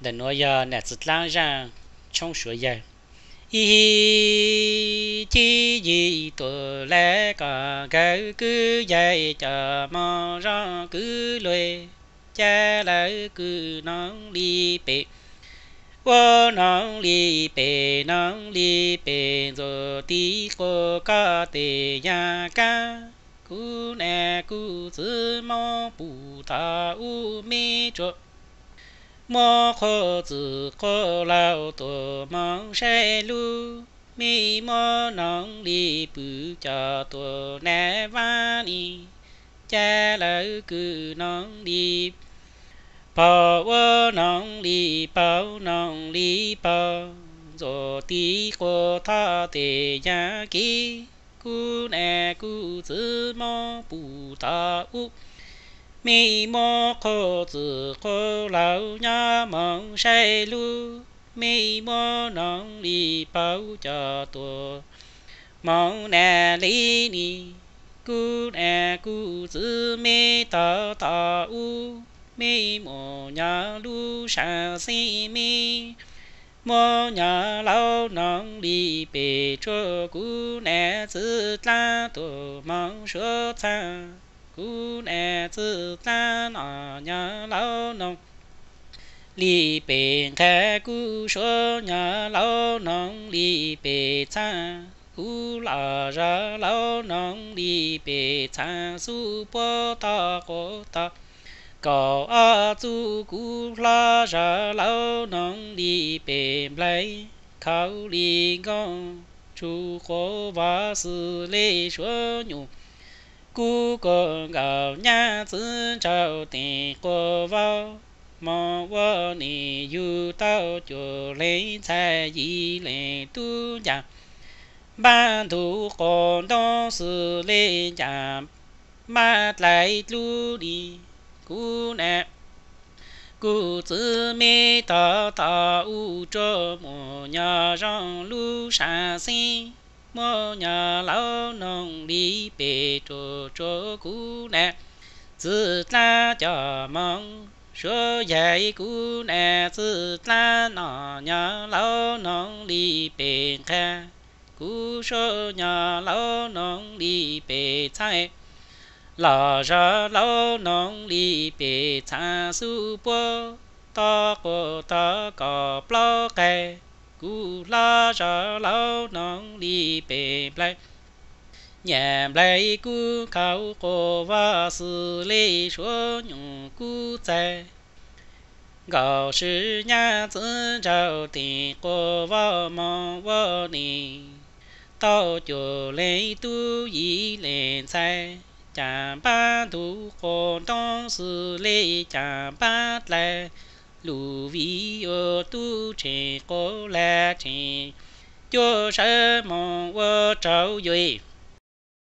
để nói giờ nè tự lang ra trong sửa giờ ý chi gì tổ lẽ cái cứ dạy chờ mò ra cứ lười cha lại cứ nón đi bể ô nón đi bể nón đi bể rồi tí cô ca tề nhà ca cú nè cú sư mò bù ta u mi mô khô tử khô lao tổ mong sai lu mi mô nong li bự cho tổ nè va ni cha lỡ cử nong đi bảo ô nong đi bảo nong đi bảo rồi tí cô tha tề nhà kí cú nè cú tử mô bù ta úp mi mô khô tử khô lão nhà mong say lu mi mô nong li bao cho tu mong nè li ni cu nè cu tử mi ta ta u mi mô nhà lu sa si mi mô nhà lão nong li bê cho cu nè tử ta tu mong sơ thang cú nè sư tan ở nhà lão nông li bề khe cú số nhà lão nông li bề cha cú lợ ra lão nông li bề cha su po ta cô ta có a tu cú la ra lão nông li bề lấy khâu li ngon chú khó và sư lê số nhung cú cô gạo nhà sư trâu tì cô vào mò vô nì dù tao chủ lấy sai gì lệ tu nhà ba thủ còn đó sự lệ nhà ba lại lu đi cú nè cú tự mê tao tao u cho mùa nhà rong lu xa xinh mô nhà lão nông đi bê trô trô cú nè tự ta cho mong số dạy cú nè tự ta nọ nhà lão nông đi bê kha cú số nhà lão nông đi bề 菜老热老农里边参苏波，大锅大锅不老盖。cú la sa lao nong đi bê blai nhàm blai cú khao cổ va sư lê số nhung cú tại gạo sư nhà tư trao tình cô va mong vô ni tao chủ lấy tu y lên sai chạm ba tu cô đông sư lê chạm ba lại lù vi ô tu chỉ có la chỉ cho sơ mong vô trâu duy